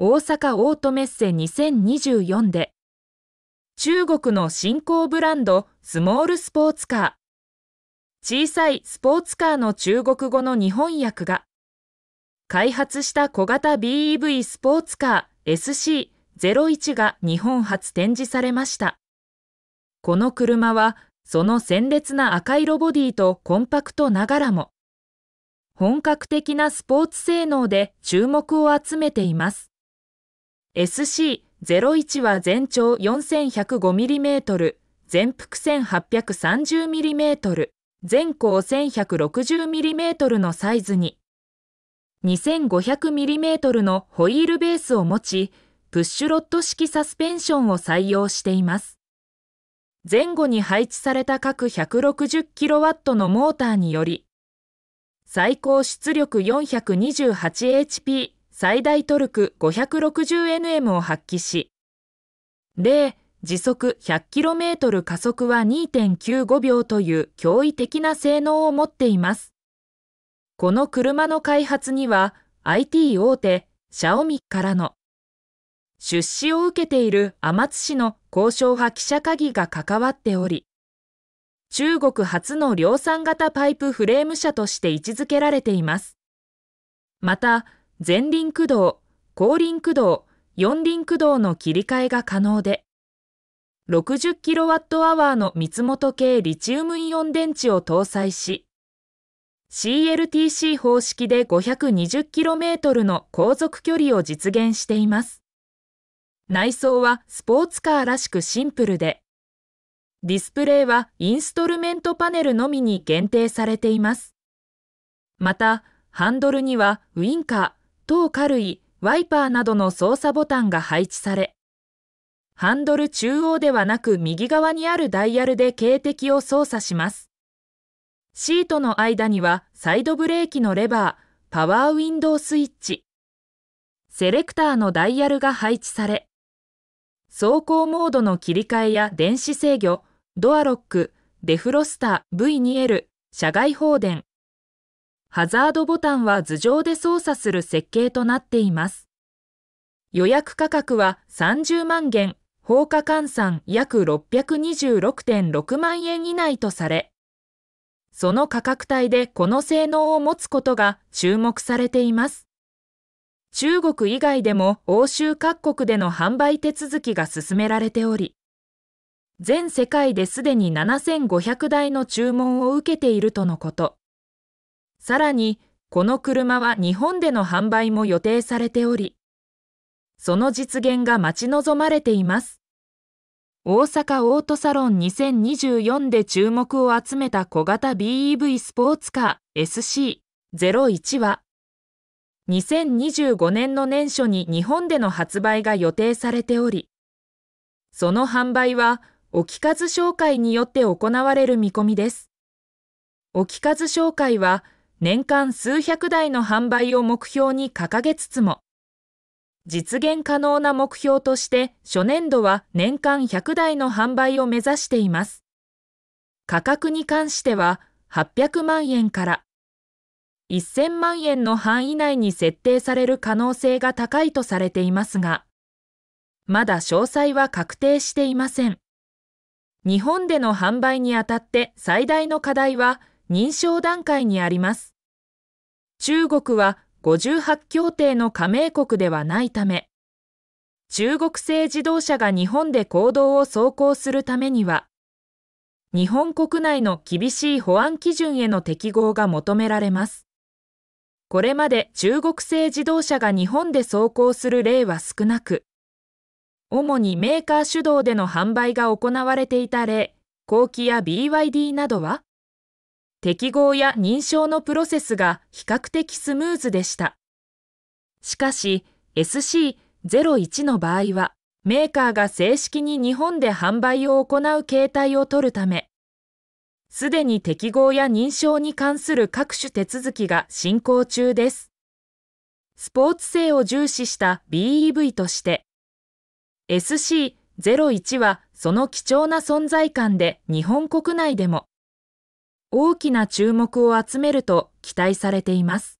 大阪オートメッセ2024で中国の新興ブランドスモールスポーツカー小さいスポーツカーの中国語の日本訳が開発した小型 BEV スポーツカー SC01 が日本初展示されましたこの車はその鮮烈な赤色ボディとコンパクトながらも本格的なスポーツ性能で注目を集めています SC01 は全長 4105mm、全幅 1830mm、全高 1160mm のサイズに、2500mm のホイールベースを持ち、プッシュロッド式サスペンションを採用しています。前後に配置された各 160kW のモーターにより、最高出力 428HP、最大トルク 560Nm を発揮し、例、時速 100km 加速は2.95秒という驚異的な性能を持っています。この車の開発には IT 大手、シャオミからの出資を受けている天津市の交渉派記者会議が関わっており、中国初の量産型パイプフレーム車として位置づけられています。また、前輪駆動、後輪駆動、四輪駆動の切り替えが可能で、60kWh の三本系リチウムイオン電池を搭載し、CLTC 方式で 520km の航続距離を実現しています。内装はスポーツカーらしくシンプルで、ディスプレイはインストルメントパネルのみに限定されています。また、ハンドルにはウインカー、等軽類、ワイパーなどの操作ボタンが配置され、ハンドル中央ではなく右側にあるダイヤルで警笛を操作します。シートの間にはサイドブレーキのレバー、パワーウィンドウスイッチ、セレクターのダイヤルが配置され、走行モードの切り替えや電子制御、ドアロック、デフロスター V2L、社外放電、ハザードボタンは頭上で操作する設計となっています。予約価格は30万元、放火換算約626.6万円以内とされ、その価格帯でこの性能を持つことが注目されています。中国以外でも欧州各国での販売手続きが進められており、全世界ですでに7500台の注文を受けているとのこと。さらに、この車は日本での販売も予定されており、その実現が待ち望まれています。大阪オートサロン2024で注目を集めた小型 BEV スポーツカー SC01 は、2025年の年初に日本での発売が予定されており、その販売は、き数紹介によって行われる見込みです。き数紹介は、年間数百台の販売を目標に掲げつつも、実現可能な目標として初年度は年間100台の販売を目指しています。価格に関しては800万円から1000万円の範囲内に設定される可能性が高いとされていますが、まだ詳細は確定していません。日本での販売にあたって最大の課題は認証段階にあります。中国は58協定の加盟国ではないため、中国製自動車が日本で行動を走行するためには、日本国内の厳しい保安基準への適合が求められます。これまで中国製自動車が日本で走行する例は少なく、主にメーカー主導での販売が行われていた例、後期や BYD などは、適合や認証のプロセスが比較的スムーズでした。しかし SC01 の場合はメーカーが正式に日本で販売を行う形態を取るためすでに適合や認証に関する各種手続きが進行中です。スポーツ性を重視した BEV として SC01 はその貴重な存在感で日本国内でも大きな注目を集めると期待されています。